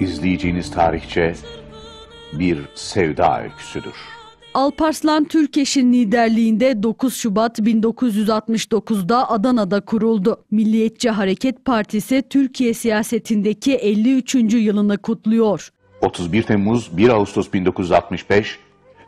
İzleyeceğiniz tarihçe bir sevda öyküsüdür. Alparslan Türkeş'in liderliğinde 9 Şubat 1969'da Adana'da kuruldu. Milliyetçi Hareket Partisi Türkiye siyasetindeki 53. yılını kutluyor. 31 Temmuz 1 Ağustos 1965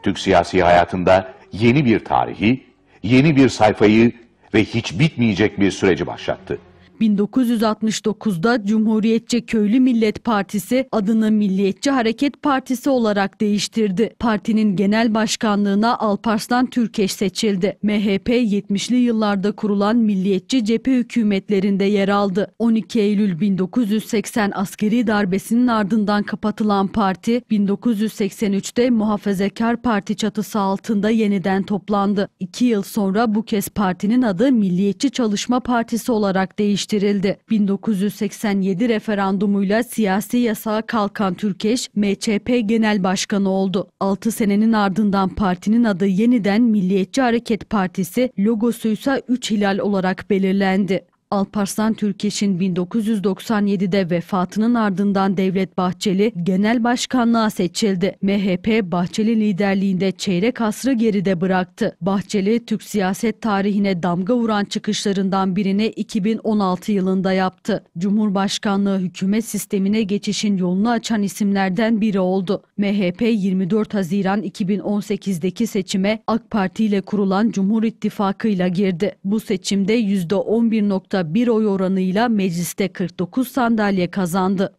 Türk siyasi hayatında yeni bir tarihi, yeni bir sayfayı ve hiç bitmeyecek bir süreci başlattı. 1969'da Cumhuriyetçi Köylü Millet Partisi adını Milliyetçi Hareket Partisi olarak değiştirdi. Partinin genel başkanlığına Alparslan Türkeş seçildi. MHP 70'li yıllarda kurulan milliyetçi cephe hükümetlerinde yer aldı. 12 Eylül 1980 askeri darbesinin ardından kapatılan parti 1983'te Muhafazakar Parti çatısı altında yeniden toplandı. İki yıl sonra bu kez partinin adı Milliyetçi Çalışma Partisi olarak değişti eleştirildi. 1987 referandumuyla siyasi yasağa kalkan Türkeş, MÇP Genel Başkanı oldu. 6 senenin ardından partinin adı yeniden Milliyetçi Hareket Partisi, logosuysa 3 hilal olarak belirlendi. Alparslan Türkeş'in 1997'de vefatının ardından Devlet Bahçeli genel başkanlığa seçildi. MHP Bahçeli liderliğinde çeyrek asrı geride bıraktı. Bahçeli Türk siyaset tarihine damga vuran çıkışlarından birini 2016 yılında yaptı. Cumhurbaşkanlığı hükümet sistemine geçişin yolunu açan isimlerden biri oldu. MHP 24 Haziran 2018'deki seçime AK Parti ile kurulan Cumhur İttifakı ile girdi. Bu seçimde 11 bir oy oranıyla mecliste 49 sandalye kazandı.